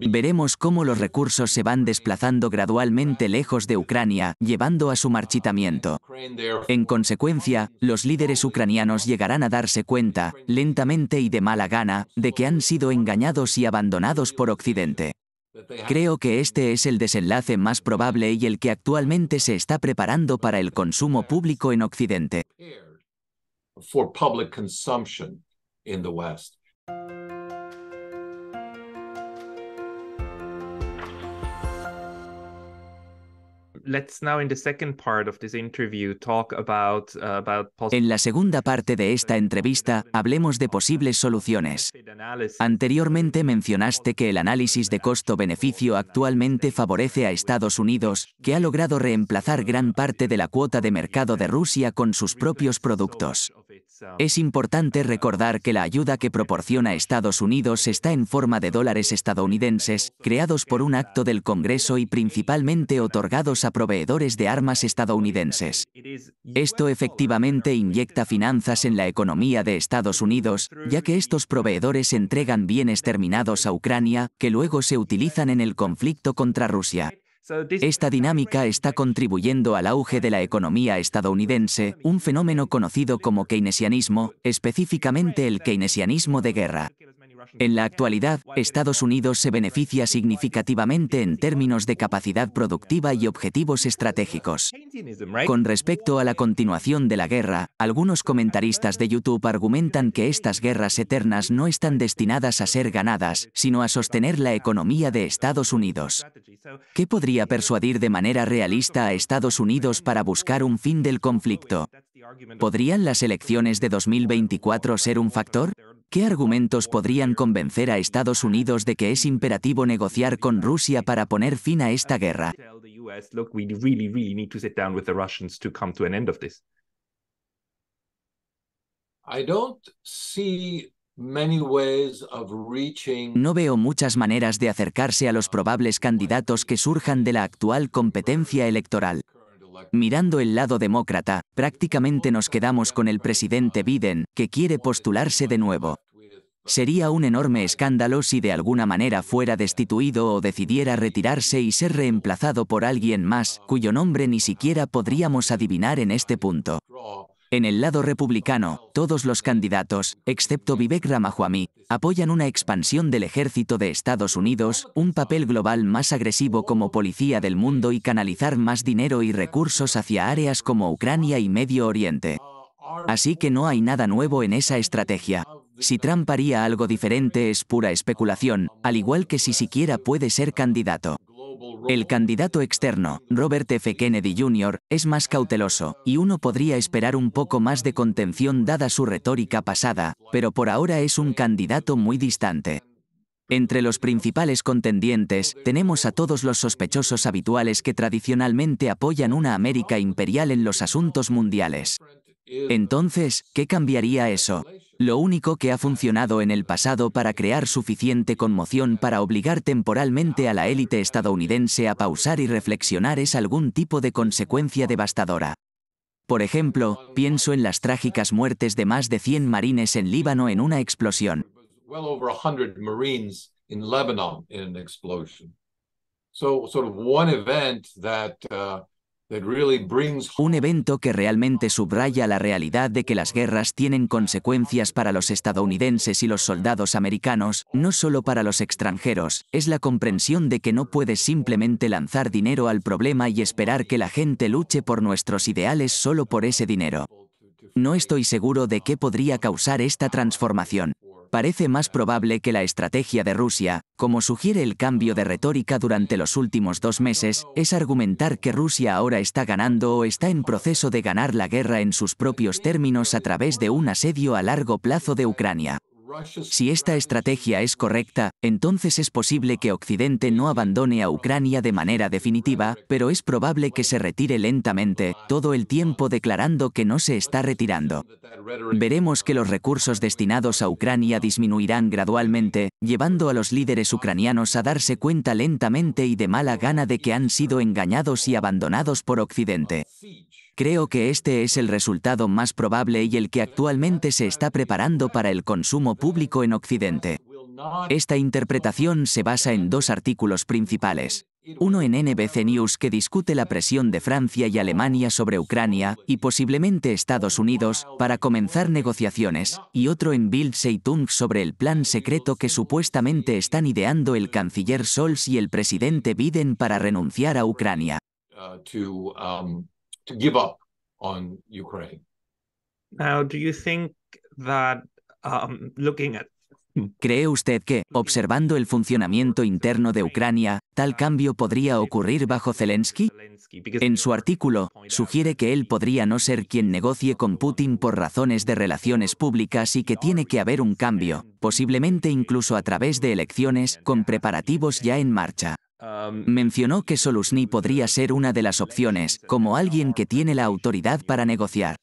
Veremos cómo los recursos se van desplazando gradualmente lejos de Ucrania, llevando a su marchitamiento. En consecuencia, los líderes ucranianos llegarán a darse cuenta, lentamente y de mala gana, de que han sido engañados y abandonados por Occidente. Creo que este es el desenlace más probable y el que actualmente se está preparando para el consumo público en Occidente. En la segunda parte de esta entrevista hablemos de posibles soluciones. Anteriormente mencionaste que el análisis de costo-beneficio actualmente favorece a Estados Unidos, que ha logrado reemplazar gran parte de la cuota de mercado de Rusia con sus propios productos. Es importante recordar que la ayuda que proporciona Estados Unidos está en forma de dólares estadounidenses, creados por un acto del Congreso y principalmente otorgados a proveedores de armas estadounidenses. Esto efectivamente inyecta finanzas en la economía de Estados Unidos, ya que estos proveedores entregan bienes terminados a Ucrania, que luego se utilizan en el conflicto contra Rusia. Esta dinámica está contribuyendo al auge de la economía estadounidense, un fenómeno conocido como keynesianismo, específicamente el keynesianismo de guerra. En la actualidad, Estados Unidos se beneficia significativamente en términos de capacidad productiva y objetivos estratégicos. Con respecto a la continuación de la guerra, algunos comentaristas de YouTube argumentan que estas guerras eternas no están destinadas a ser ganadas, sino a sostener la economía de Estados Unidos. ¿Qué podría persuadir de manera realista a Estados Unidos para buscar un fin del conflicto? ¿Podrían las elecciones de 2024 ser un factor? ¿Qué argumentos podrían convencer a Estados Unidos de que es imperativo negociar con Rusia para poner fin a esta guerra? No veo muchas maneras de acercarse a los probables candidatos que surjan de la actual competencia electoral. Mirando el lado demócrata, prácticamente nos quedamos con el presidente Biden, que quiere postularse de nuevo. Sería un enorme escándalo si de alguna manera fuera destituido o decidiera retirarse y ser reemplazado por alguien más, cuyo nombre ni siquiera podríamos adivinar en este punto. En el lado republicano, todos los candidatos, excepto Vivek Ramaswamy, apoyan una expansión del ejército de Estados Unidos, un papel global más agresivo como policía del mundo y canalizar más dinero y recursos hacia áreas como Ucrania y Medio Oriente. Así que no hay nada nuevo en esa estrategia. Si Trump haría algo diferente es pura especulación, al igual que si siquiera puede ser candidato. El candidato externo, Robert F. Kennedy Jr., es más cauteloso, y uno podría esperar un poco más de contención dada su retórica pasada, pero por ahora es un candidato muy distante. Entre los principales contendientes, tenemos a todos los sospechosos habituales que tradicionalmente apoyan una América imperial en los asuntos mundiales. Entonces, ¿qué cambiaría eso? Lo único que ha funcionado en el pasado para crear suficiente conmoción para obligar temporalmente a la élite estadounidense a pausar y reflexionar es algún tipo de consecuencia devastadora. Por ejemplo, pienso en las trágicas muertes de más de 100 marines en Líbano en una explosión. Un evento que realmente subraya la realidad de que las guerras tienen consecuencias para los estadounidenses y los soldados americanos, no solo para los extranjeros, es la comprensión de que no puedes simplemente lanzar dinero al problema y esperar que la gente luche por nuestros ideales solo por ese dinero. No estoy seguro de qué podría causar esta transformación, parece más probable que la estrategia de Rusia, como sugiere el cambio de retórica durante los últimos dos meses, es argumentar que Rusia ahora está ganando o está en proceso de ganar la guerra en sus propios términos a través de un asedio a largo plazo de Ucrania. Si esta estrategia es correcta, entonces es posible que Occidente no abandone a Ucrania de manera definitiva, pero es probable que se retire lentamente, todo el tiempo declarando que no se está retirando. Veremos que los recursos destinados a Ucrania disminuirán gradualmente, llevando a los líderes ucranianos a darse cuenta lentamente y de mala gana de que han sido engañados y abandonados por Occidente. Creo que este es el resultado más probable y el que actualmente se está preparando para el consumo público en Occidente. Esta interpretación se basa en dos artículos principales. Uno en NBC News que discute la presión de Francia y Alemania sobre Ucrania, y posiblemente Estados Unidos, para comenzar negociaciones, y otro en Bild Zeitung sobre el plan secreto que supuestamente están ideando el canciller Scholz y el presidente Biden para renunciar a Ucrania. Uh, um, ¿Cree usted que, observando el funcionamiento interno de Ucrania, tal cambio podría ocurrir bajo Zelensky? En su artículo, sugiere que él podría no ser quien negocie con Putin por razones de relaciones públicas y que tiene que haber un cambio, posiblemente incluso a través de elecciones, con preparativos ya en marcha. Um, Mencionó que Solusni podría ser una de las opciones, como alguien que tiene la autoridad para negociar.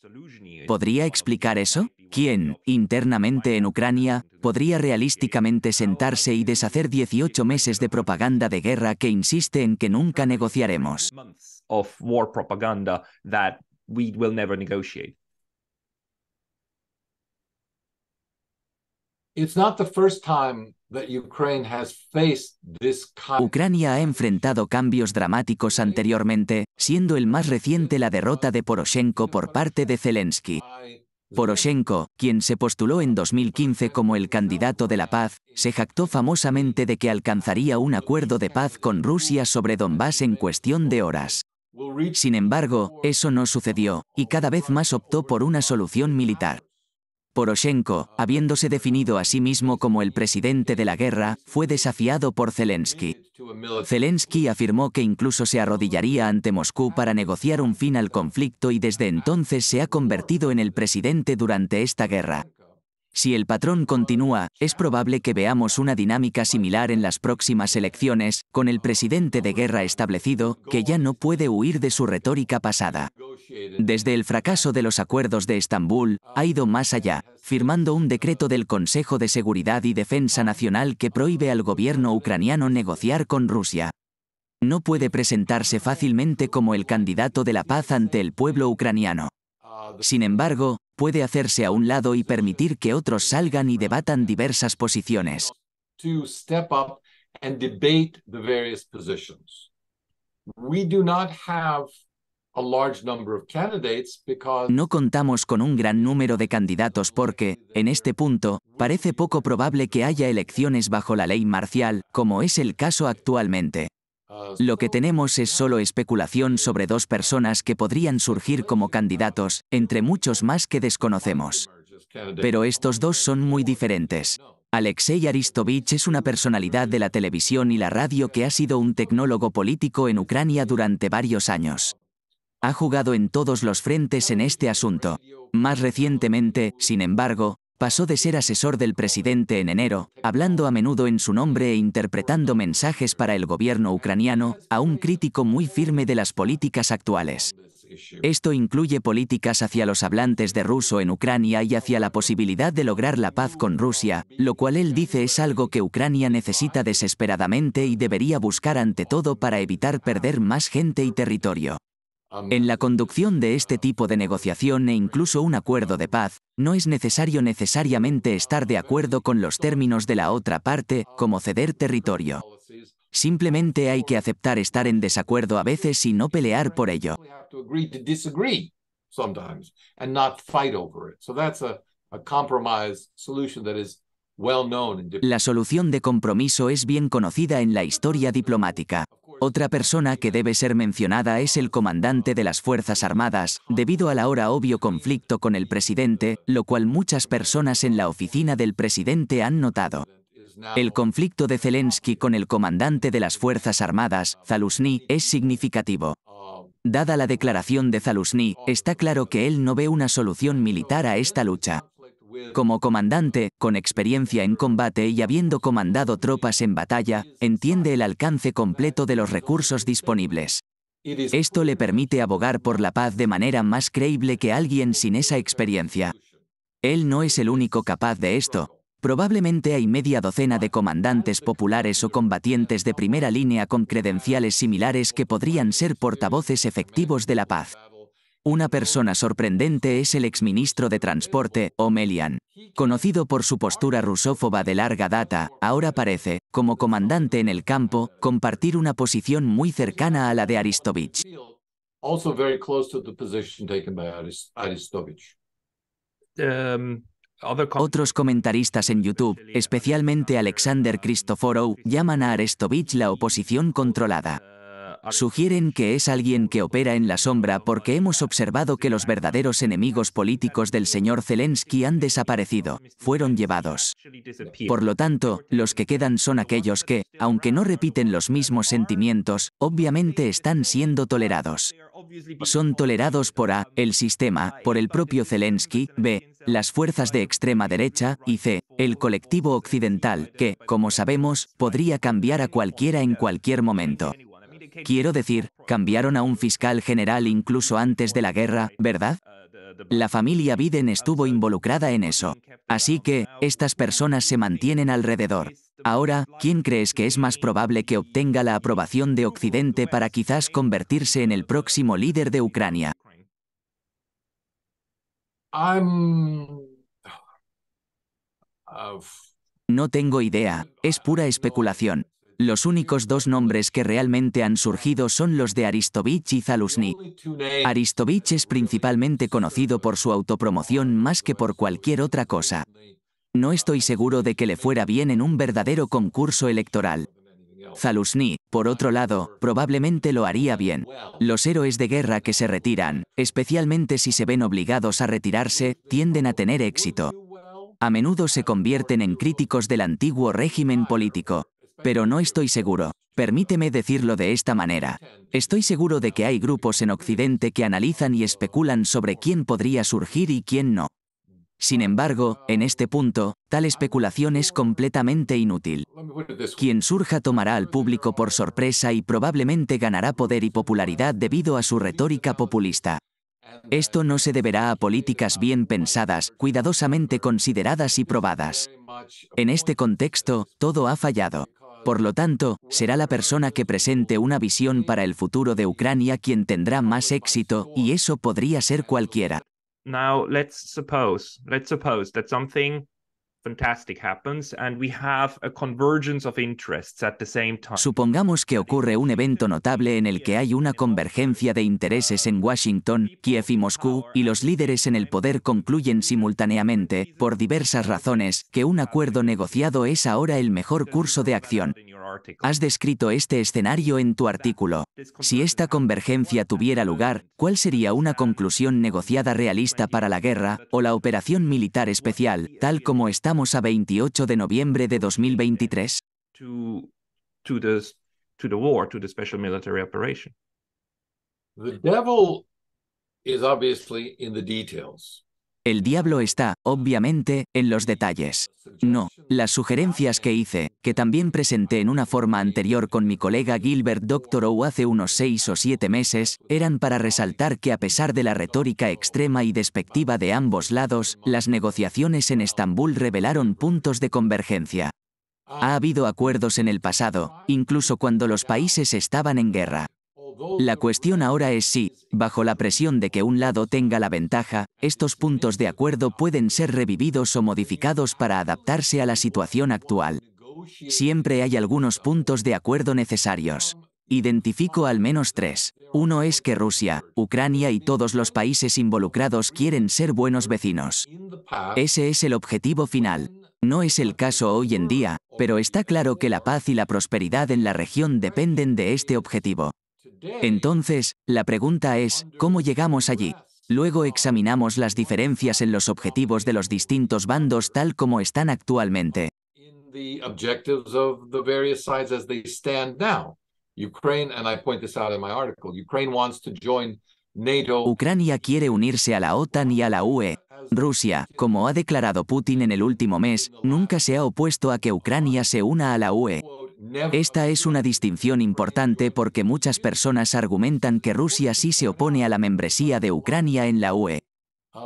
¿Podría explicar eso? ¿Quién, internamente en Ucrania, podría realísticamente sentarse y deshacer 18 meses de propaganda de guerra que insiste en que nunca negociaremos? Ucrania ha enfrentado cambios dramáticos anteriormente, siendo el más reciente la derrota de Poroshenko por parte de Zelensky. Poroshenko, quien se postuló en 2015 como el candidato de la paz, se jactó famosamente de que alcanzaría un acuerdo de paz con Rusia sobre Donbass en cuestión de horas. Sin embargo, eso no sucedió, y cada vez más optó por una solución militar. Poroshenko, habiéndose definido a sí mismo como el presidente de la guerra, fue desafiado por Zelensky. Zelensky afirmó que incluso se arrodillaría ante Moscú para negociar un fin al conflicto y desde entonces se ha convertido en el presidente durante esta guerra. Si el patrón continúa, es probable que veamos una dinámica similar en las próximas elecciones, con el presidente de guerra establecido, que ya no puede huir de su retórica pasada. Desde el fracaso de los acuerdos de Estambul, ha ido más allá, firmando un decreto del Consejo de Seguridad y Defensa Nacional que prohíbe al gobierno ucraniano negociar con Rusia. No puede presentarse fácilmente como el candidato de la paz ante el pueblo ucraniano. Sin embargo, puede hacerse a un lado y permitir que otros salgan y debatan diversas posiciones. No contamos con un gran número de candidatos porque, en este punto, parece poco probable que haya elecciones bajo la ley marcial, como es el caso actualmente. Lo que tenemos es solo especulación sobre dos personas que podrían surgir como candidatos, entre muchos más que desconocemos. Pero estos dos son muy diferentes. Alexei Aristovich es una personalidad de la televisión y la radio que ha sido un tecnólogo político en Ucrania durante varios años. Ha jugado en todos los frentes en este asunto. Más recientemente, sin embargo, Pasó de ser asesor del presidente en enero, hablando a menudo en su nombre e interpretando mensajes para el gobierno ucraniano, a un crítico muy firme de las políticas actuales. Esto incluye políticas hacia los hablantes de ruso en Ucrania y hacia la posibilidad de lograr la paz con Rusia, lo cual él dice es algo que Ucrania necesita desesperadamente y debería buscar ante todo para evitar perder más gente y territorio. En la conducción de este tipo de negociación e incluso un acuerdo de paz, no es necesario necesariamente estar de acuerdo con los términos de la otra parte, como ceder territorio. Simplemente hay que aceptar estar en desacuerdo a veces y no pelear por ello. La solución de compromiso es bien conocida en la historia diplomática. Otra persona que debe ser mencionada es el comandante de las Fuerzas Armadas, debido al ahora obvio conflicto con el presidente, lo cual muchas personas en la oficina del presidente han notado. El conflicto de Zelensky con el comandante de las Fuerzas Armadas, Zalusny, es significativo. Dada la declaración de Zalusny, está claro que él no ve una solución militar a esta lucha. Como comandante, con experiencia en combate y habiendo comandado tropas en batalla, entiende el alcance completo de los recursos disponibles. Esto le permite abogar por la paz de manera más creíble que alguien sin esa experiencia. Él no es el único capaz de esto. Probablemente hay media docena de comandantes populares o combatientes de primera línea con credenciales similares que podrían ser portavoces efectivos de la paz. Una persona sorprendente es el exministro de Transporte, O'Melian. Conocido por su postura rusófoba de larga data, ahora parece, como comandante en el campo, compartir una posición muy cercana a la de Aristovich. Otros comentaristas en YouTube, especialmente Alexander Kristoforov, llaman a Aristovich la oposición controlada sugieren que es alguien que opera en la sombra porque hemos observado que los verdaderos enemigos políticos del señor Zelensky han desaparecido, fueron llevados. Por lo tanto, los que quedan son aquellos que, aunque no repiten los mismos sentimientos, obviamente están siendo tolerados. Son tolerados por A, el sistema, por el propio Zelensky, B, las fuerzas de extrema derecha, y C, el colectivo occidental, que, como sabemos, podría cambiar a cualquiera en cualquier momento. Quiero decir, cambiaron a un fiscal general incluso antes de la guerra, ¿verdad? La familia Biden estuvo involucrada en eso. Así que, estas personas se mantienen alrededor. Ahora, ¿quién crees que es más probable que obtenga la aprobación de Occidente para quizás convertirse en el próximo líder de Ucrania? Uh, no tengo idea, es pura especulación. Los únicos dos nombres que realmente han surgido son los de Aristovich y Zalusny. Aristovich es principalmente conocido por su autopromoción más que por cualquier otra cosa. No estoy seguro de que le fuera bien en un verdadero concurso electoral. Zalusny, por otro lado, probablemente lo haría bien. Los héroes de guerra que se retiran, especialmente si se ven obligados a retirarse, tienden a tener éxito. A menudo se convierten en críticos del antiguo régimen político pero no estoy seguro. Permíteme decirlo de esta manera. Estoy seguro de que hay grupos en Occidente que analizan y especulan sobre quién podría surgir y quién no. Sin embargo, en este punto, tal especulación es completamente inútil. Quien surja tomará al público por sorpresa y probablemente ganará poder y popularidad debido a su retórica populista. Esto no se deberá a políticas bien pensadas, cuidadosamente consideradas y probadas. En este contexto, todo ha fallado. Por lo tanto, será la persona que presente una visión para el futuro de Ucrania quien tendrá más éxito, y eso podría ser cualquiera. something Supongamos que ocurre un evento notable en el que hay una convergencia de intereses en Washington, Kiev y Moscú, y los líderes en el poder concluyen simultáneamente, por diversas razones, que un acuerdo negociado es ahora el mejor curso de acción. Has descrito este escenario en tu artículo. Si esta convergencia tuviera lugar, ¿cuál sería una conclusión negociada realista para la guerra o la operación militar especial, tal como estamos estamos a 28 de noviembre de 2023. To, to the, to the war, to the special military operation. The devil is obviously in the details. El diablo está, obviamente, en los detalles. No, las sugerencias que hice, que también presenté en una forma anterior con mi colega Gilbert Doctorow hace unos seis o siete meses, eran para resaltar que a pesar de la retórica extrema y despectiva de ambos lados, las negociaciones en Estambul revelaron puntos de convergencia. Ha habido acuerdos en el pasado, incluso cuando los países estaban en guerra. La cuestión ahora es si, bajo la presión de que un lado tenga la ventaja, estos puntos de acuerdo pueden ser revividos o modificados para adaptarse a la situación actual. Siempre hay algunos puntos de acuerdo necesarios. Identifico al menos tres. Uno es que Rusia, Ucrania y todos los países involucrados quieren ser buenos vecinos. Ese es el objetivo final. No es el caso hoy en día, pero está claro que la paz y la prosperidad en la región dependen de este objetivo. Entonces, la pregunta es, ¿cómo llegamos allí? Luego examinamos las diferencias en los objetivos de los distintos bandos tal como están actualmente. Ucrania quiere unirse a la OTAN y a la UE. Rusia, como ha declarado Putin en el último mes, nunca se ha opuesto a que Ucrania se una a la UE. Esta es una distinción importante porque muchas personas argumentan que Rusia sí se opone a la membresía de Ucrania en la UE.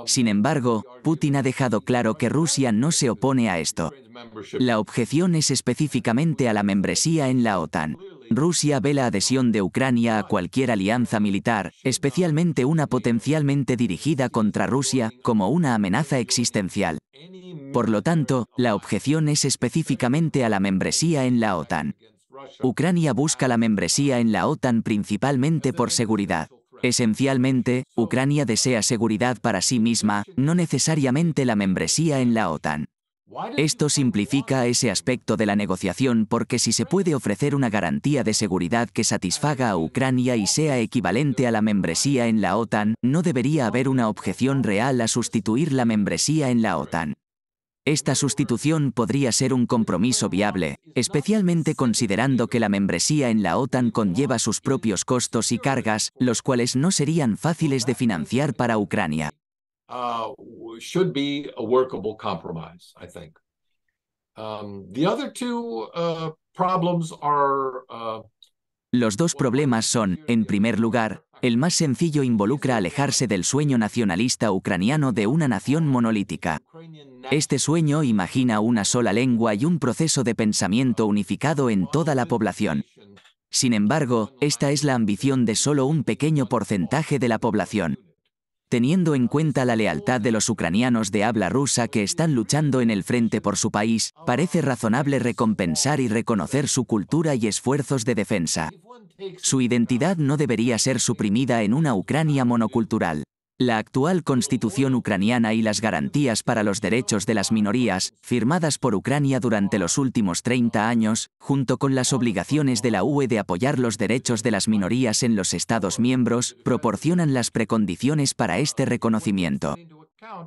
Sin embargo, Putin ha dejado claro que Rusia no se opone a esto. La objeción es específicamente a la membresía en la OTAN. Rusia ve la adhesión de Ucrania a cualquier alianza militar, especialmente una potencialmente dirigida contra Rusia, como una amenaza existencial. Por lo tanto, la objeción es específicamente a la membresía en la OTAN. Ucrania busca la membresía en la OTAN principalmente por seguridad. Esencialmente, Ucrania desea seguridad para sí misma, no necesariamente la membresía en la OTAN. Esto simplifica ese aspecto de la negociación porque si se puede ofrecer una garantía de seguridad que satisfaga a Ucrania y sea equivalente a la membresía en la OTAN, no debería haber una objeción real a sustituir la membresía en la OTAN. Esta sustitución podría ser un compromiso viable, especialmente considerando que la membresía en la OTAN conlleva sus propios costos y cargas, los cuales no serían fáciles de financiar para Ucrania. Los dos problemas son, en primer lugar, el más sencillo involucra alejarse del sueño nacionalista ucraniano de una nación monolítica. Este sueño imagina una sola lengua y un proceso de pensamiento unificado en toda la población. Sin embargo, esta es la ambición de solo un pequeño porcentaje de la población teniendo en cuenta la lealtad de los ucranianos de habla rusa que están luchando en el frente por su país, parece razonable recompensar y reconocer su cultura y esfuerzos de defensa. Su identidad no debería ser suprimida en una Ucrania monocultural la actual constitución ucraniana y las garantías para los derechos de las minorías, firmadas por Ucrania durante los últimos 30 años, junto con las obligaciones de la UE de apoyar los derechos de las minorías en los Estados miembros, proporcionan las precondiciones para este reconocimiento.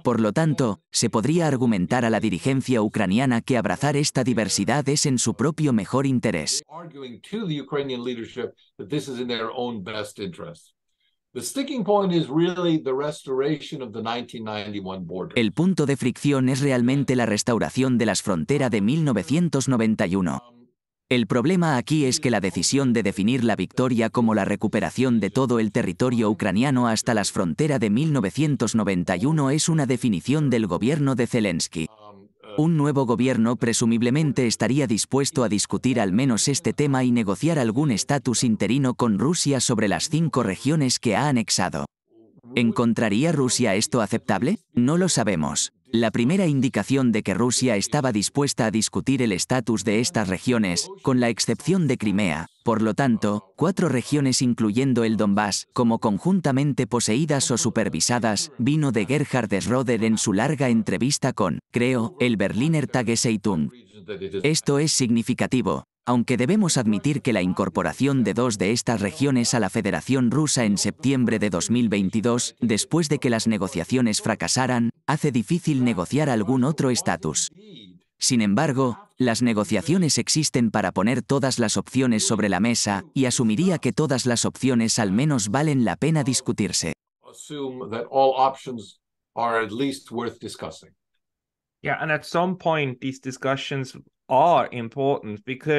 Por lo tanto, se podría argumentar a la dirigencia ucraniana que abrazar esta diversidad es en su propio mejor interés. El punto de fricción es realmente la restauración de las fronteras de 1991. El problema aquí es que la decisión de definir la victoria como la recuperación de todo el territorio ucraniano hasta las fronteras de 1991 es una definición del gobierno de Zelensky. Um, un nuevo gobierno presumiblemente estaría dispuesto a discutir al menos este tema y negociar algún estatus interino con Rusia sobre las cinco regiones que ha anexado. ¿Encontraría Rusia esto aceptable? No lo sabemos. La primera indicación de que Rusia estaba dispuesta a discutir el estatus de estas regiones, con la excepción de Crimea, por lo tanto, cuatro regiones incluyendo el Donbass, como conjuntamente poseídas o supervisadas, vino de Gerhard Schroeder en su larga entrevista con, creo, el Berliner Tageseitung. Esto es significativo, aunque debemos admitir que la incorporación de dos de estas regiones a la Federación Rusa en septiembre de 2022, después de que las negociaciones fracasaran, hace difícil negociar algún otro estatus. Sin embargo, las negociaciones existen para poner todas las opciones sobre la mesa, y asumiría que todas las opciones al menos valen la pena discutirse. Yeah, and at some point these discussions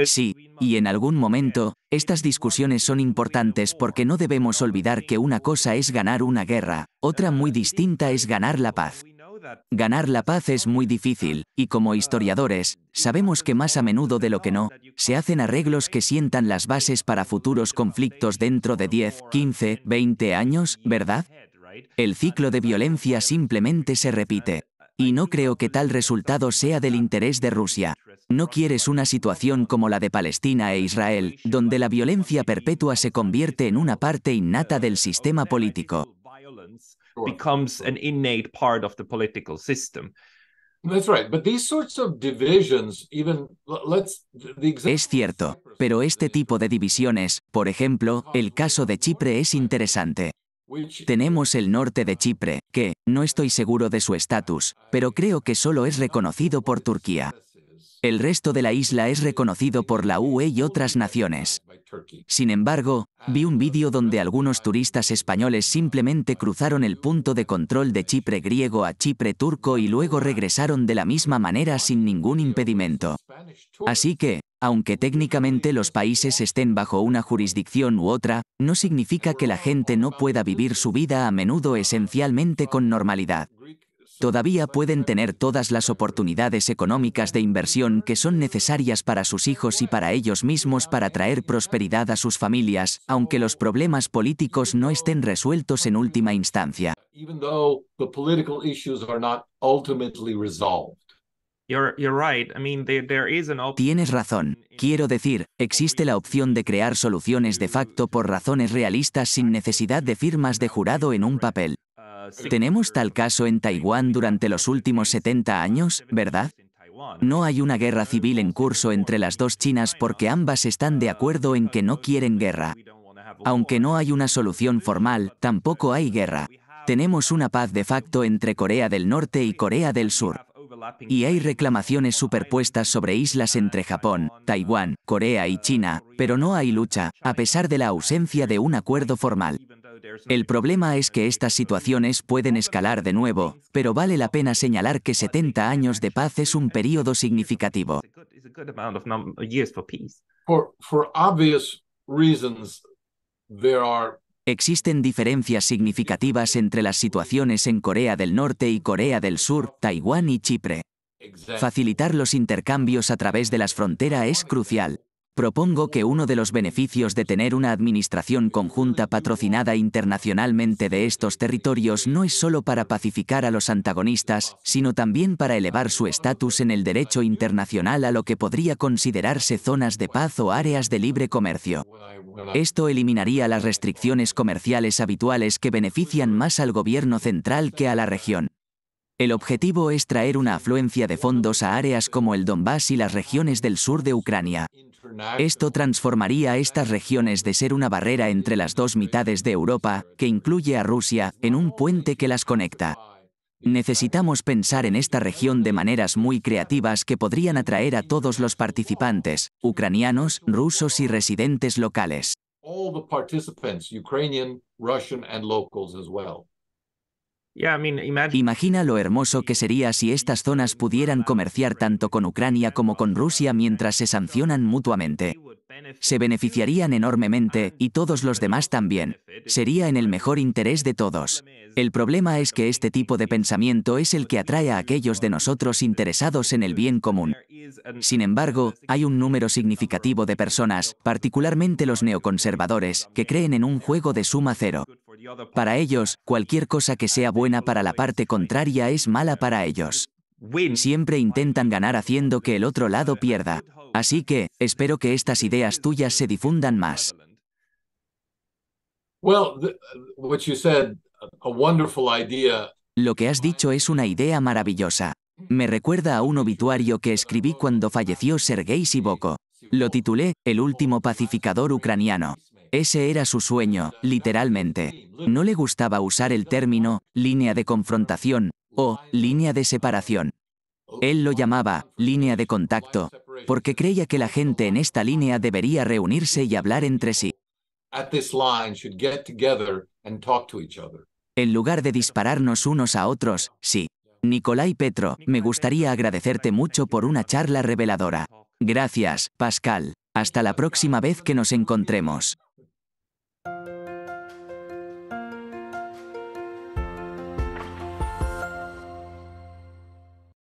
Sí, y en algún momento, estas discusiones son importantes porque no debemos olvidar que una cosa es ganar una guerra, otra muy distinta es ganar la paz. Ganar la paz es muy difícil, y como historiadores, sabemos que más a menudo de lo que no, se hacen arreglos que sientan las bases para futuros conflictos dentro de 10, 15, 20 años, ¿verdad? El ciclo de violencia simplemente se repite. Y no creo que tal resultado sea del interés de Rusia. No quieres una situación como la de Palestina e Israel, donde la violencia perpetua se convierte en una parte innata del sistema político. Es cierto, pero este tipo de divisiones, por ejemplo, el caso de Chipre es interesante. Tenemos el norte de Chipre, que, no estoy seguro de su estatus, pero creo que solo es reconocido por Turquía. El resto de la isla es reconocido por la UE y otras naciones. Sin embargo, vi un vídeo donde algunos turistas españoles simplemente cruzaron el punto de control de Chipre griego a Chipre turco y luego regresaron de la misma manera sin ningún impedimento. Así que, aunque técnicamente los países estén bajo una jurisdicción u otra, no significa que la gente no pueda vivir su vida a menudo esencialmente con normalidad. Todavía pueden tener todas las oportunidades económicas de inversión que son necesarias para sus hijos y para ellos mismos para traer prosperidad a sus familias, aunque los problemas políticos no estén resueltos en última instancia. Tienes razón. Quiero decir, existe la opción de crear soluciones de facto por razones realistas sin necesidad de firmas de jurado en un papel. Uh, Tenemos tal caso en Taiwán durante los últimos 70 años, ¿verdad? No hay una guerra civil en curso entre las dos Chinas porque ambas están de acuerdo en que no quieren guerra. Aunque no hay una solución formal, tampoco hay guerra. Tenemos una paz de facto entre Corea del Norte y Corea del Sur y hay reclamaciones superpuestas sobre islas entre Japón, Taiwán, Corea y China, pero no hay lucha, a pesar de la ausencia de un acuerdo formal. El problema es que estas situaciones pueden escalar de nuevo, pero vale la pena señalar que 70 años de paz es un periodo significativo. Por, obvious reasons, Existen diferencias significativas entre las situaciones en Corea del Norte y Corea del Sur, Taiwán y Chipre. Facilitar los intercambios a través de las fronteras es crucial. Propongo que uno de los beneficios de tener una administración conjunta patrocinada internacionalmente de estos territorios no es solo para pacificar a los antagonistas, sino también para elevar su estatus en el derecho internacional a lo que podría considerarse zonas de paz o áreas de libre comercio. Esto eliminaría las restricciones comerciales habituales que benefician más al gobierno central que a la región. El objetivo es traer una afluencia de fondos a áreas como el Donbass y las regiones del sur de Ucrania. Esto transformaría a estas regiones de ser una barrera entre las dos mitades de Europa, que incluye a Rusia, en un puente que las conecta. Necesitamos pensar en esta región de maneras muy creativas que podrían atraer a todos los participantes, ucranianos, rusos y residentes locales. Imagina lo hermoso que sería si estas zonas pudieran comerciar tanto con Ucrania como con Rusia mientras se sancionan mutuamente. Se beneficiarían enormemente y todos los demás también. Sería en el mejor interés de todos. El problema es que este tipo de pensamiento es el que atrae a aquellos de nosotros interesados en el bien común. Sin embargo, hay un número significativo de personas, particularmente los neoconservadores, que creen en un juego de suma cero. Para ellos, cualquier cosa que sea buena para la parte contraria es mala para ellos. Siempre intentan ganar haciendo que el otro lado pierda. Así que, espero que estas ideas tuyas se difundan más. Lo que has dicho es una idea maravillosa. Me recuerda a un obituario que escribí cuando falleció Sergei Siboko. Lo titulé El último pacificador ucraniano. Ese era su sueño, literalmente. No le gustaba usar el término línea de confrontación o línea de separación. Él lo llamaba línea de contacto, porque creía que la gente en esta línea debería reunirse y hablar entre sí. En lugar de dispararnos unos a otros, sí. Nicolai Petro, me gustaría agradecerte mucho por una charla reveladora. Gracias, Pascal. Hasta la próxima vez que nos encontremos.